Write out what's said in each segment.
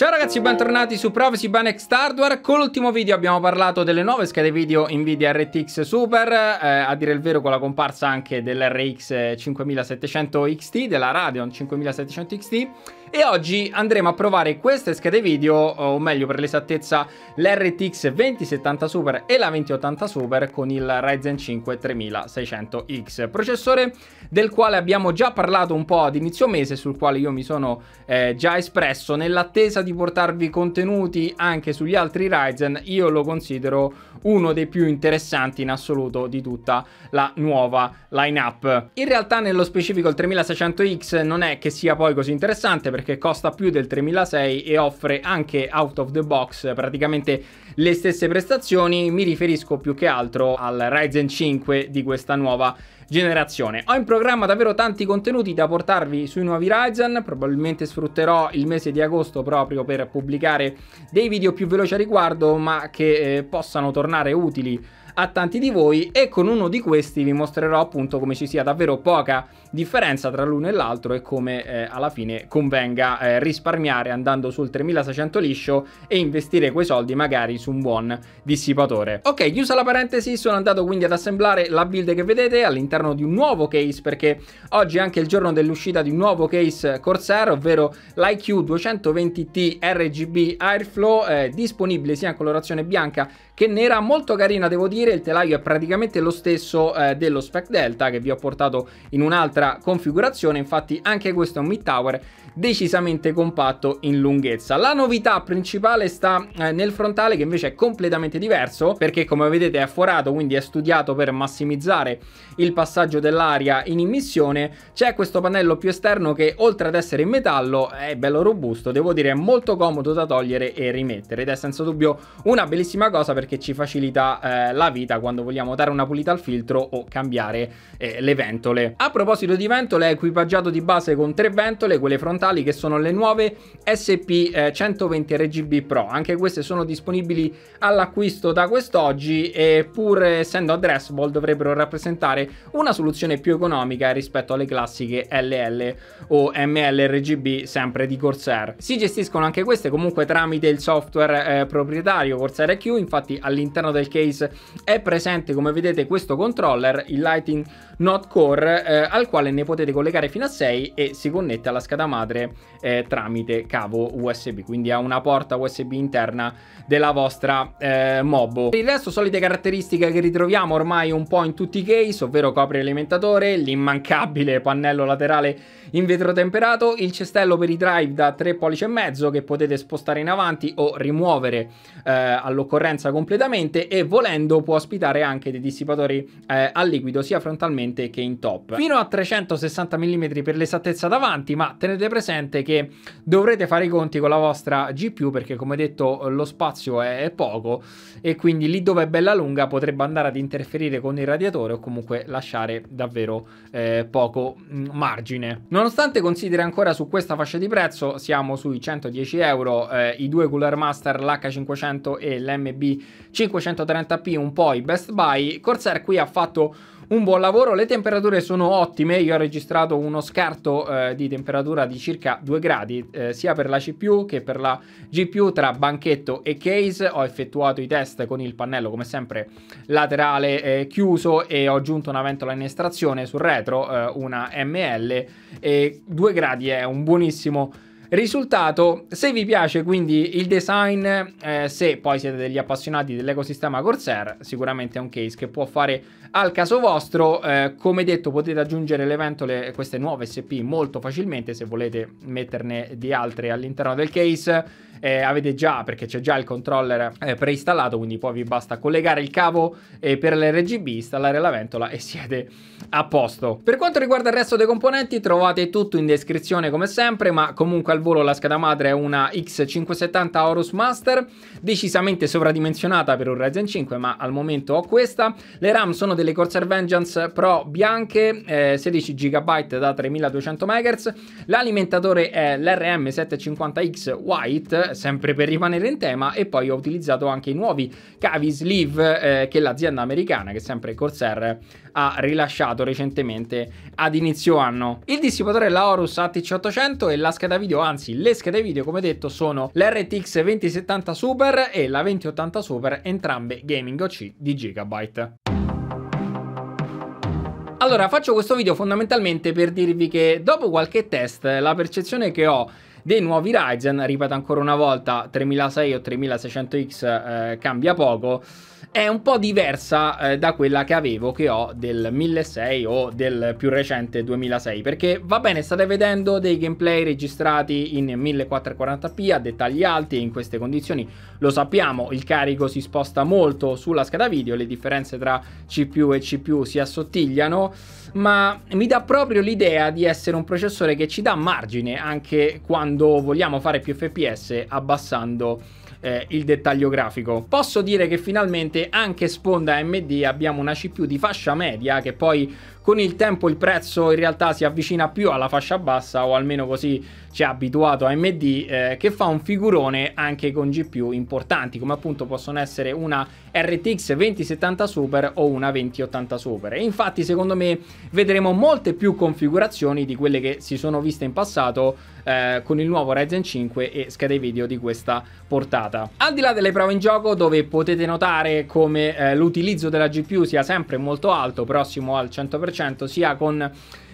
Ciao ragazzi, bentornati su Privacy Banex Hardware. Con l'ultimo video abbiamo parlato delle nuove schede video Nvidia RTX Super, eh, a dire il vero con la comparsa anche dell'RX 5700 XT, della Radeon 5700 XT e oggi andremo a provare queste schede video, o meglio per l'esattezza l'RTX 2070 Super e la 2080 Super con il Ryzen 5 3600X, processore del quale abbiamo già parlato un po' ad inizio mese, sul quale io mi sono eh, già espresso, nell'attesa di portarvi contenuti anche sugli altri Ryzen, io lo considero uno dei più interessanti in assoluto di tutta la nuova lineup. In realtà nello specifico il 3600X non è che sia poi così interessante perché costa più del 3600 e offre anche out of the box praticamente le stesse prestazioni, mi riferisco più che altro al Ryzen 5 di questa nuova lineup generazione. Ho in programma davvero tanti contenuti da portarvi sui nuovi Ryzen, probabilmente sfrutterò il mese di agosto proprio per pubblicare dei video più veloci a riguardo, ma che eh, possano tornare utili a tanti di voi e con uno di questi vi mostrerò appunto come ci sia davvero poca differenza tra l'uno e l'altro e come eh, alla fine convenga eh, risparmiare andando sul 3600 liscio e investire quei soldi magari su un buon dissipatore. Ok, chiusa la parentesi, sono andato quindi ad assemblare la build che vedete all'interno di un nuovo case perché oggi è anche il giorno dell'uscita di un nuovo case Corsair, ovvero l'IQ 220T RGB Airflow eh, disponibile sia in colorazione bianca che nera, molto carina devo dire vedere il telaio è praticamente lo stesso eh, dello Spec Delta che vi ho portato in un'altra configurazione infatti anche questo è un mid tower decisamente compatto in lunghezza la novità principale sta eh, nel frontale che invece è completamente diverso perché come vedete è forato quindi è studiato per massimizzare il passaggio dell'aria in immissione c'è questo pannello più esterno che oltre ad essere in metallo è bello robusto devo dire è molto comodo da togliere e rimettere ed è senza dubbio una bellissima cosa perché ci facilita eh, la vita quando vogliamo dare una pulita al filtro o cambiare eh, le ventole. A proposito di ventole è equipaggiato di base con tre ventole, quelle frontali che sono le nuove SP120 eh, RGB Pro, anche queste sono disponibili all'acquisto da quest'oggi e pur essendo addressable dovrebbero rappresentare una soluzione più economica rispetto alle classiche LL o MLRGB sempre di Corsair. Si gestiscono anche queste comunque tramite il software eh, proprietario Corsair EQ, infatti all'interno del case è presente come vedete questo controller, il Lighting not Core eh, al quale ne potete collegare fino a 6 e si connette alla scheda madre eh, tramite cavo USB, quindi a una porta USB interna della vostra eh, Mobo. Per il resto solite caratteristiche che ritroviamo ormai un po' in tutti i case, ovvero copre alimentatore, l'immancabile pannello laterale in vetro temperato, il cestello per i drive da 3 pollici e mezzo che potete spostare in avanti o rimuovere eh, all'occorrenza completamente e volendo può ospitare anche dei dissipatori eh, a liquido sia frontalmente sicuramente che in top. Fino a 360 mm per l'esattezza davanti, ma tenete presente che dovrete fare i conti con la vostra GPU perché come detto lo spazio è poco e quindi lì dove è bella lunga potrebbe andare ad interferire con il radiatore o comunque lasciare davvero eh, poco mm, margine. Nonostante consideri ancora su questa fascia di prezzo, siamo sui 110 euro, eh, i due Cooler Master, l'H500 e l'MB530P un po' i best buy, Corsair qui ha fatto un buon lavoro. Le temperature sono ottime. Io ho registrato uno scarto eh, di temperatura di circa 2 gradi, eh, sia per la CPU che per la GPU tra banchetto e case. Ho effettuato i test con il pannello, come sempre, laterale eh, chiuso e ho aggiunto una ventola in estrazione sul retro, eh, una ML. E 2 gradi è un buonissimo risultato. Risultato, se vi piace quindi il design, eh, se poi siete degli appassionati dell'ecosistema Corsair, sicuramente è un case che può fare al caso vostro. Eh, come detto, potete aggiungere le ventole, queste nuove SP, molto facilmente se volete metterne di altre all'interno del case. Eh, avete già, perché c'è già il controller eh, preinstallato, quindi poi vi basta collegare il cavo eh, per l'RGB, installare la ventola e siete a posto. Per quanto riguarda il resto dei componenti, trovate tutto in descrizione come sempre, ma comunque al al volo la scheda madre è una X570 Horus Master, decisamente sovradimensionata per un Ryzen 5, ma al momento ho questa. Le RAM sono delle Corsair Vengeance Pro bianche, eh, 16 GB da 3200 MHz. L'alimentatore è l'RM750X White, sempre per rimanere in tema, e poi ho utilizzato anche i nuovi cavi sleeve eh, che l'azienda americana, che è sempre Corsair, ha rilasciato recentemente ad inizio anno. Il dissipatore è la Horus ATC800 e la scheda video ha anzi le schede video come detto sono l'RTX 2070 Super e la 2080 Super, entrambe gaming OC di Gigabyte. Allora, faccio questo video fondamentalmente per dirvi che dopo qualche test la percezione che ho dei nuovi Ryzen, ripeto ancora una volta, 3600 o 3600X eh, cambia poco, è un po' diversa eh, da quella che avevo, che ho del 1600 o del più recente 2006, perché va bene, state vedendo dei gameplay registrati in 1440p a dettagli alti e in queste condizioni lo sappiamo, il carico si sposta molto sulla scheda video, le differenze tra CPU e CPU si assottigliano ma mi dà proprio l'idea di essere un processore che ci dà margine anche quando vogliamo fare più FPS abbassando eh, il dettaglio grafico. Posso dire che finalmente anche sponda AMD abbiamo una CPU di fascia media che poi con il tempo il prezzo in realtà si avvicina più alla fascia bassa o almeno così ci ha abituato AMD eh, che fa un figurone anche con GPU importanti come appunto possono essere una RTX 2070 Super o una 2080 Super e infatti secondo me vedremo molte più configurazioni di quelle che si sono viste in passato eh, con il nuovo Ryzen 5 e schede video di questa portata. Al di là delle prove in gioco dove potete notare come eh, l'utilizzo della GPU sia sempre molto alto, prossimo al 100%, sia con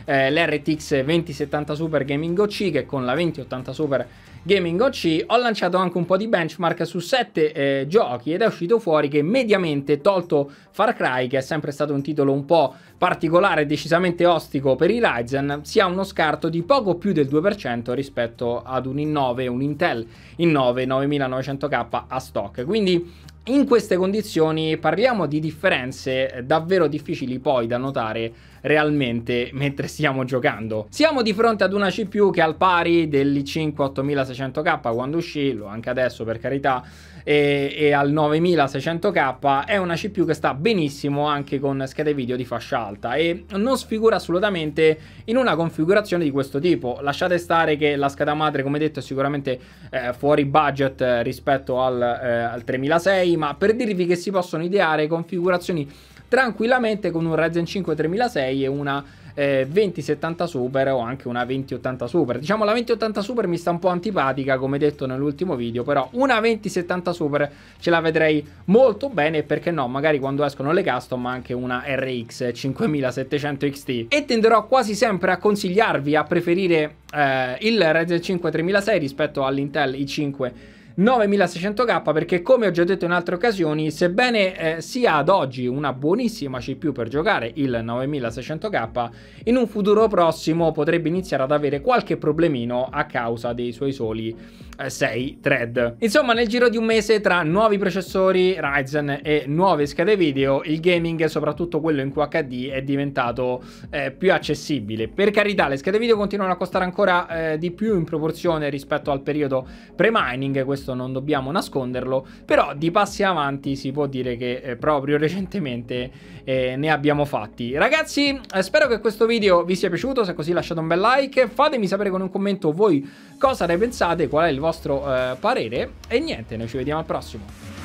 eh, l'RTX 2070 Super Gaming OC che con la 2080 Super Gaming OC ho lanciato anche un po' di benchmark su 7 eh, giochi ed è uscito fuori che mediamente tolto Far Cry che è sempre stato un titolo un po' particolare e decisamente ostico per i Ryzen si ha uno scarto di poco più del 2% rispetto ad un i9 un Intel i9 9900K a stock quindi in queste condizioni parliamo di differenze eh, davvero difficili poi da notare realmente mentre stiamo giocando. Siamo di fronte ad una CPU che al pari dell'i5 8600K quando uscì, lo anche adesso per carità, e, e al 9600K è una CPU che sta benissimo anche con schede video di fascia alta e non sfigura assolutamente in una configurazione di questo tipo. Lasciate stare che la scheda madre, come detto, è sicuramente eh, fuori budget eh, rispetto al, eh, al 3006, ma per dirvi che si possono ideare configurazioni tranquillamente con un Ryzen 5 3006 e una eh, 2070 Super o anche una 2080 Super. Diciamo la 2080 Super mi sta un po' antipatica come detto nell'ultimo video, però una 2070 Super ce la vedrei molto bene perché no, magari quando escono le custom anche una RX 5700 XT. E tenderò quasi sempre a consigliarvi a preferire eh, il Ryzen 5 3006 rispetto all'Intel i5 9600K perché come ho già detto in altre occasioni, sebbene eh, sia ad oggi una buonissima CPU per giocare il 9600K, in un futuro prossimo potrebbe iniziare ad avere qualche problemino a causa dei suoi soli eh, 6 thread. Insomma, nel giro di un mese tra nuovi processori Ryzen e nuove schede video, il gaming, soprattutto quello in QHD, è diventato eh, più accessibile. Per carità, le schede video continuano a costare ancora eh, di più in proporzione rispetto al periodo pre-mining, questo questo non dobbiamo nasconderlo, però di passi avanti si può dire che eh, proprio recentemente eh, ne abbiamo fatti. Ragazzi, eh, spero che questo video vi sia piaciuto, se così lasciate un bel like, fatemi sapere con un commento voi cosa ne pensate, qual è il vostro eh, parere e niente, noi ci vediamo al prossimo.